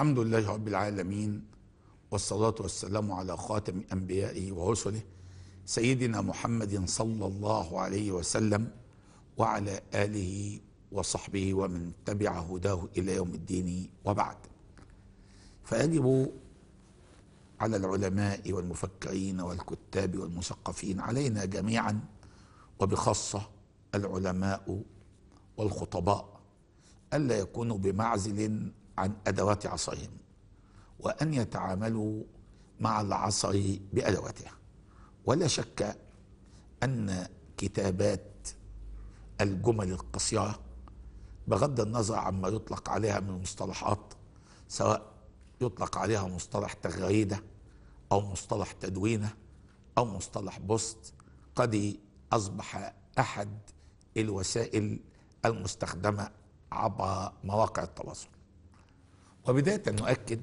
الحمد لله رب العالمين والصلاة والسلام على خاتم أنبيائه ورسله سيدنا محمد صلى الله عليه وسلم وعلى آله وصحبه ومن تبع هداه إلى يوم الدين وبعد فيجب على العلماء والمفكرين والكتاب والمثقفين علينا جميعا وبخاصة العلماء والخطباء ألا يكونوا بمعزل عن أدوات عصاهم وأن يتعاملوا مع العصا بأدواتها ولا شك أن كتابات الجمل القصيرة بغض النظر عما يطلق عليها من مصطلحات سواء يطلق عليها مصطلح تغريدة أو مصطلح تدوينة أو مصطلح بوست قد أصبح أحد الوسائل المستخدمة عبر مواقع التواصل وبداية نؤكد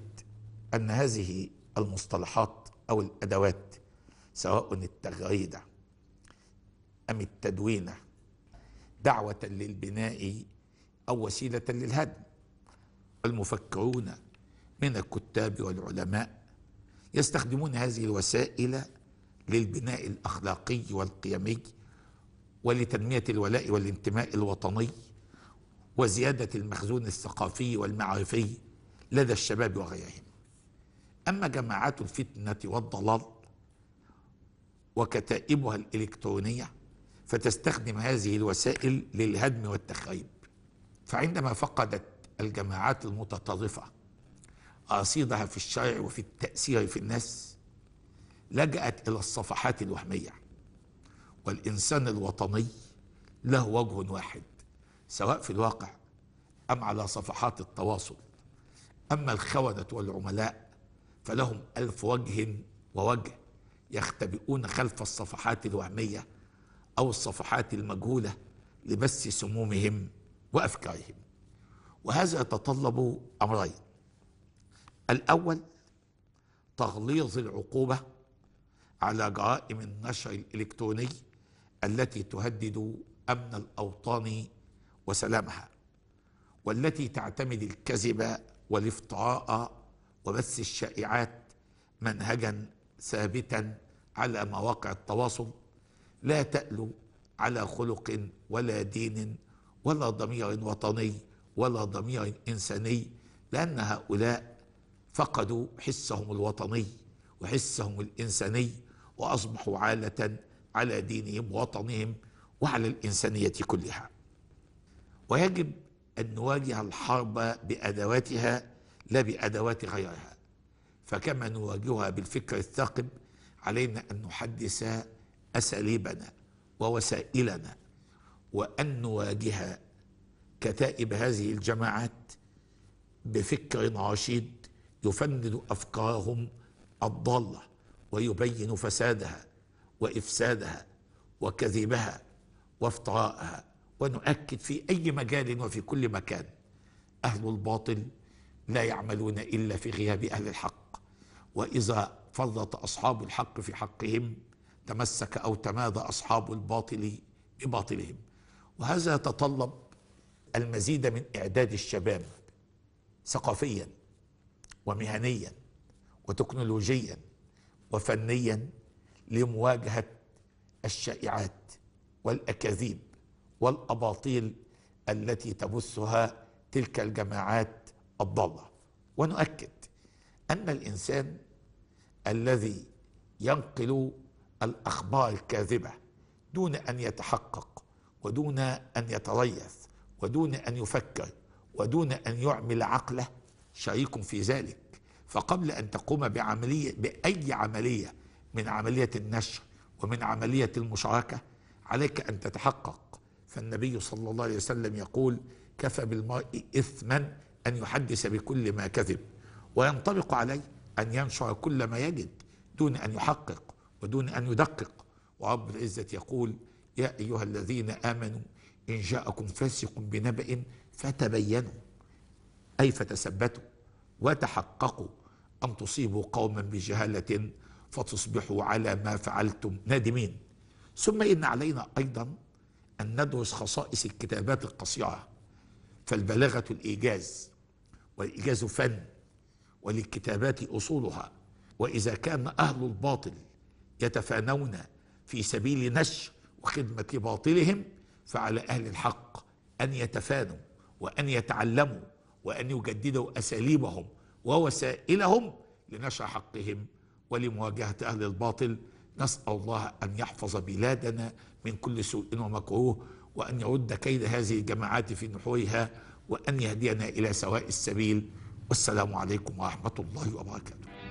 أن هذه المصطلحات أو الأدوات سواء التغريدة أم التدوينة دعوة للبناء أو وسيلة للهدم المفكرون من الكتاب والعلماء يستخدمون هذه الوسائل للبناء الأخلاقي والقيمي ولتنمية الولاء والانتماء الوطني وزيادة المخزون الثقافي والمعرفي لدى الشباب وغيرهم أما جماعات الفتنة والضلال وكتائبها الإلكترونية فتستخدم هذه الوسائل للهدم والتخريب فعندما فقدت الجماعات المتطرفة رصيدها في الشرع وفي التأثير في الناس لجأت إلى الصفحات الوهمية والإنسان الوطني له وجه واحد سواء في الواقع أم على صفحات التواصل أما الخونة والعملاء فلهم ألف وجه ووجه يختبئون خلف الصفحات الوهمية أو الصفحات المجهولة لبث سمومهم وأفكارهم وهذا يتطلب أمرين الأول تغليظ العقوبة على جرائم النشر الإلكتروني التي تهدد أمن الأوطان وسلامها والتي تعتمد الكذب والافتراء وبث الشائعات منهجا ثابتا على مواقع التواصل لا تألو على خلق ولا دين ولا ضمير وطني ولا ضمير إنساني لأن هؤلاء فقدوا حسهم الوطني وحسهم الإنساني وأصبحوا عالة على دينهم ووطنهم وعلى الإنسانية كلها ويجب أن نواجه الحرب بأدواتها لا بأدوات غيرها فكما نواجهها بالفكر الثاقب علينا أن نحدث أساليبنا ووسائلنا وأن نواجه كتائب هذه الجماعات بفكر رشيد يفند أفكارهم الضالة ويبين فسادها وإفسادها وكذبها وافتراءها ونؤكد في أي مجال وفي كل مكان أهل الباطل لا يعملون إلا في غياب أهل الحق وإذا فرط أصحاب الحق في حقهم تمسك أو تمادى أصحاب الباطل بباطلهم وهذا يتطلب المزيد من إعداد الشباب ثقافيا ومهنيا وتكنولوجيا وفنيا لمواجهة الشائعات والأكاذيب والاباطيل التي تبثها تلك الجماعات الضاله ونؤكد ان الانسان الذي ينقل الاخبار الكاذبه دون ان يتحقق ودون ان يتريث ودون ان يفكر ودون ان يعمل عقله شريك في ذلك فقبل ان تقوم بعمليه باي عمليه من عمليه النشر ومن عمليه المشاركه عليك ان تتحقق فالنبي صلى الله عليه وسلم يقول كفى بالمرء إثما أن يحدث بكل ما كذب وينطبق عليه أن ينشر كل ما يجد دون أن يحقق ودون أن يدقق ورب العزة يقول يا أيها الذين آمنوا إن جاءكم فاسق بنبأ فتبينوا أي فتثبتوا وتحققوا أن تصيبوا قوما بجهالة فتصبحوا على ما فعلتم نادمين ثم إن علينا أيضا أن ندرس خصائص الكتابات القصيرة فالبلاغة الإيجاز والإيجاز فن وللكتابات أصولها وإذا كان أهل الباطل يتفانون في سبيل نشر وخدمة باطلهم فعلى أهل الحق أن يتفانوا وأن يتعلموا وأن يجددوا أساليبهم ووسائلهم لنشر حقهم ولمواجهة أهل الباطل نسأل الله أن يحفظ بلادنا من كل سوء ومكروه وأن يرد كيد هذه الجماعات في نحورها وأن يهدينا إلى سواء السبيل والسلام عليكم ورحمة الله وبركاته